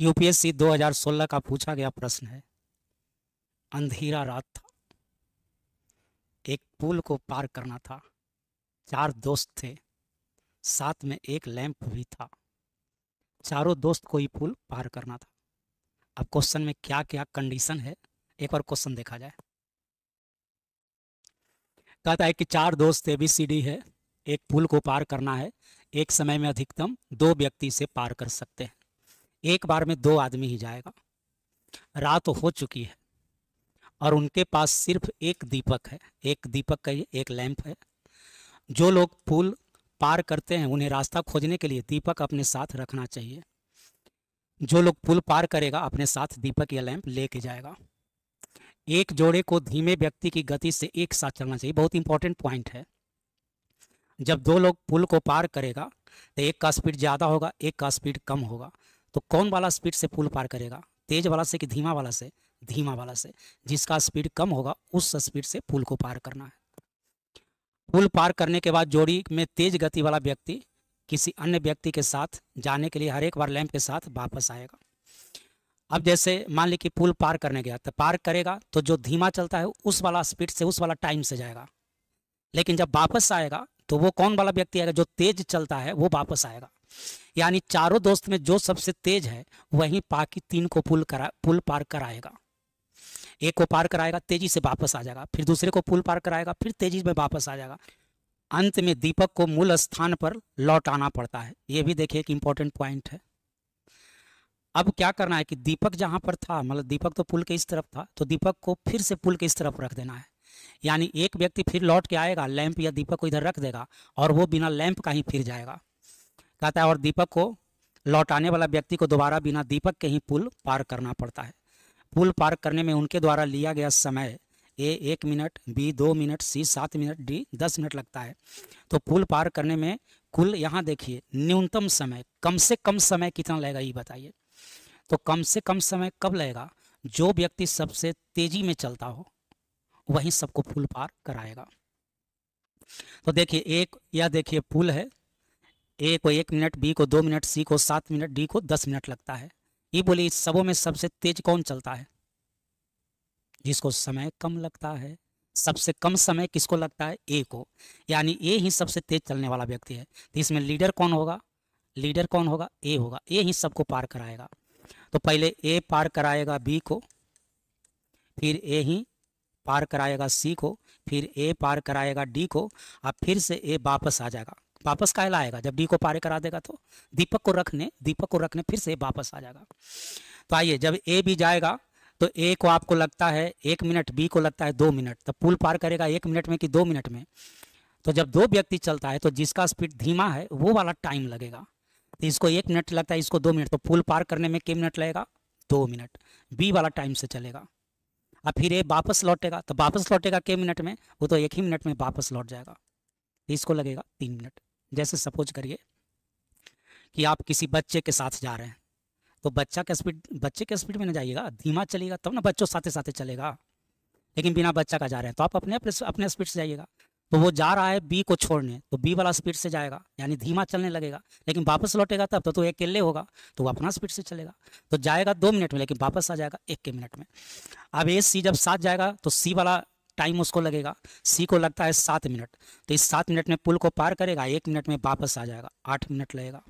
UPSC 2016 का पूछा गया प्रश्न है अंधेरा रात था एक पुल को पार करना था चार दोस्त थे साथ में एक लैंप भी था चारों दोस्त को ही पुल पार करना था अब क्वेश्चन में क्या क्या कंडीशन है एक बार क्वेश्चन देखा जाए कहता है कि चार दोस्त ए बी सी डी है एक पुल को पार करना है एक समय में अधिकतम दो व्यक्ति से पार कर सकते हैं एक बार में दो आदमी ही जाएगा रात हो चुकी है और उनके पास सिर्फ एक दीपक है एक दीपक का एक लैंप है जो लोग पुल पार करते हैं उन्हें रास्ता खोजने के लिए दीपक अपने साथ रखना चाहिए जो लोग पुल पार करेगा अपने साथ दीपक या लैंप लेके जाएगा एक जोड़े को धीमे व्यक्ति की गति से एक साथ चलना चाहिए बहुत इंपॉर्टेंट पॉइंट है जब दो लोग पुल को पार करेगा तो एक का स्पीड ज़्यादा होगा एक का स्पीड कम होगा तो कौन वाला स्पीड से पुल पार करेगा तेज वाला से कि धीमा वाला से धीमा वाला से जिसका स्पीड कम होगा उस स्पीड से पुल को पार करना है पुल पार करने के बाद जोड़ी में तेज गति वाला व्यक्ति किसी अन्य व्यक्ति के साथ जाने के लिए हर एक बार लैंप के साथ वापस आएगा अब जैसे मान ली कि पुल पार करने गया तो पार करेगा तो जो धीमा चलता है उस वाला स्पीड से उस वाला टाइम से जाएगा लेकिन जब वापस आएगा तो वो कौन वाला व्यक्ति आएगा जो तेज चलता है वो वापस आएगा यानी चारों दोस्त में जो सबसे तेज है वही पाकि तीन को पुल करा पुल पार कराएगा एक को पार कराएगा तेजी से वापस आ जाएगा फिर दूसरे को पुल पार कराएगा फिर तेजी में वापस आ जाएगा अंत में दीपक को मूल स्थान पर लौट आना पड़ता है ये भी देखिए एक इंपॉर्टेंट पॉइंट है अब क्या करना है कि दीपक जहां पर था मतलब दीपक तो पुल के इस तरफ था तो दीपक को फिर से पुल के इस तरफ रख देना है यानी एक व्यक्ति फिर लौट के आएगा लैंप या दीपक को इधर रख देगा और वो बिना लैंप का ही फिर जाएगा कहता है और दीपक को लौटाने वाला व्यक्ति को दोबारा बिना दीपक के ही पुल पार करना पड़ता है पुल पार करने में उनके द्वारा लिया गया समय ए एक मिनट बी दो मिनट सी सात मिनट डी दस मिनट लगता है तो पुल पार करने में कुल यहाँ देखिए न्यूनतम समय कम से कम समय कितना लगेगा ये बताइए तो कम से कम समय कब लगेगा जो व्यक्ति सबसे तेजी में चलता हो वही सबको पुल पार कराएगा तो देखिए एक यह देखिए पुल है ए को एक मिनट बी को दो मिनट सी को सात मिनट डी को दस मिनट लगता है ये बोले इस सबों में सबसे तेज कौन चलता है जिसको समय कम लगता है सबसे कम समय किसको लगता है ए को यानी ए ही सबसे तेज चलने वाला व्यक्ति है तो इसमें लीडर कौन होगा लीडर कौन होगा ए होगा ए ही सबको पार कराएगा तो पहले ए पार कराएगा बी को फिर ए ही पार कराएगा सी को फिर ए पार कराएगा डी को और फिर से ए वापस आ जाएगा वापस कायला आएगा जब डी को पारे करा देगा तो दीपक को रखने दीपक को रखने फिर से वापस आ जाएगा तो आइए जब ए भी जाएगा तो ए को आपको लगता है एक मिनट बी को लगता है दो मिनट तो पुल पार करेगा एक मिनट में कि दो मिनट में तो जब दो व्यक्ति चलता है तो जिसका स्पीड धीमा है वो वाला टाइम लगेगा तो इसको एक मिनट लगता है इसको दो मिनट तो पुल पार करने में कितने मिनट लगेगा दो मिनट बी वाला टाइम से चलेगा और फिर ए वापस लौटेगा तो वापस लौटेगा के मिनट में वो तो एक ही मिनट में वापस लौट जाएगा तो इसको लगेगा तीन मिनट जैसे सपोज करिए कि आप किसी बच्चे के साथ जा रहे हैं तो बच्चा के स्पीड बच्चे के स्पीड में ना जाइएगा धीमा चलेगा तब ना बच्चों साथे साथे चलेगा लेकिन बिना बच्चा का जा रहे हैं तो आप अपने अपने स्पीड से जाइएगा तो वो जा रहा है बी को छोड़ने तो बी वाला स्पीड से जाएगा यानी धीमा चलने लगेगा लेकिन वापस लौटेगा तब तो, तो एक अकेले होगा तो वो अपना स्पीड से चलेगा तो जाएगा दो मिनट में लेकिन वापस आ जाएगा एक के मिनट में अब ए सी जब साथ जाएगा तो सी वाला टाइम उसको लगेगा सी को लगता है सात मिनट तो इस सात मिनट में पुल को पार करेगा एक मिनट में वापस आ जाएगा आठ मिनट लगेगा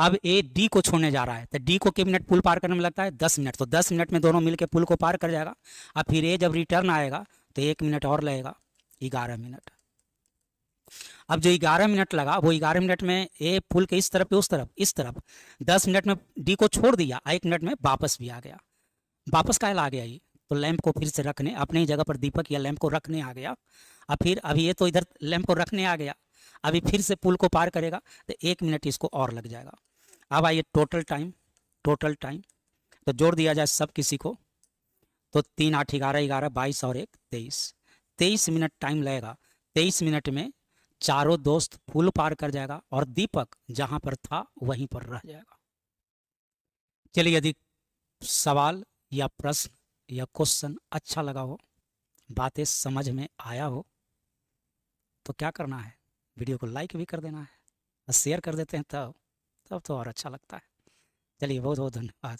अब ए डी को छोड़ने जा रहा है तो डी को कितने मिनट पुल पार करने में लगता है दस मिनट तो दस मिनट में दोनों मिलकर पुल को पार कर जाएगा अब फिर ए जब रिटर्न आएगा तो एक मिनट और लगेगा ग्यारह मिनट अब जो ग्यारह मिनट लगा वो ग्यारह मिनट में ए पुल के इस तरफ उस तरफ इस तरफ दस मिनट में डी को छोड़ दिया एक मिनट में वापस भी आ गया वापस कहला आ गया ये तो लैंप को फिर से रखने अपने ही जगह पर दीपक या लैंप को रखने आ गया अब फिर अभी ये तो इधर लैंप को रखने आ गया अभी फिर से पुल को पार करेगा तो एक मिनट इसको और लग जाएगा अब आइए टोटल टाइम टोटल टाइम तो जोड़ दिया जाए सब किसी को तो तीन आठ ग्यारह ग्यारह बाईस और एक तेईस तेईस मिनट टाइम लगेगा तेईस मिनट में चारों दोस्त पुल पार कर जाएगा और दीपक जहां पर था वहीं पर रह जाएगा चलिए यदि सवाल या प्रश्न या क्वेश्चन अच्छा लगा हो बातें समझ में आया हो तो क्या करना है वीडियो को लाइक भी कर देना है और शेयर कर देते हैं तब तब तो और अच्छा लगता है चलिए बहुत बहुत धन्यवाद